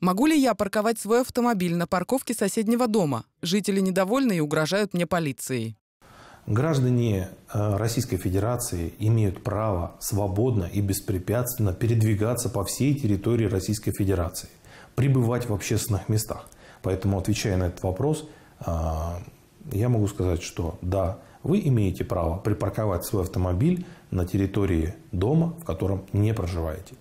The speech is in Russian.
Могу ли я парковать свой автомобиль на парковке соседнего дома? Жители недовольны и угрожают мне полицией. Граждане э, Российской Федерации имеют право свободно и беспрепятственно передвигаться по всей территории Российской Федерации, пребывать в общественных местах. Поэтому, отвечая на этот вопрос, э, я могу сказать, что да, вы имеете право припарковать свой автомобиль на территории дома, в котором не проживаете.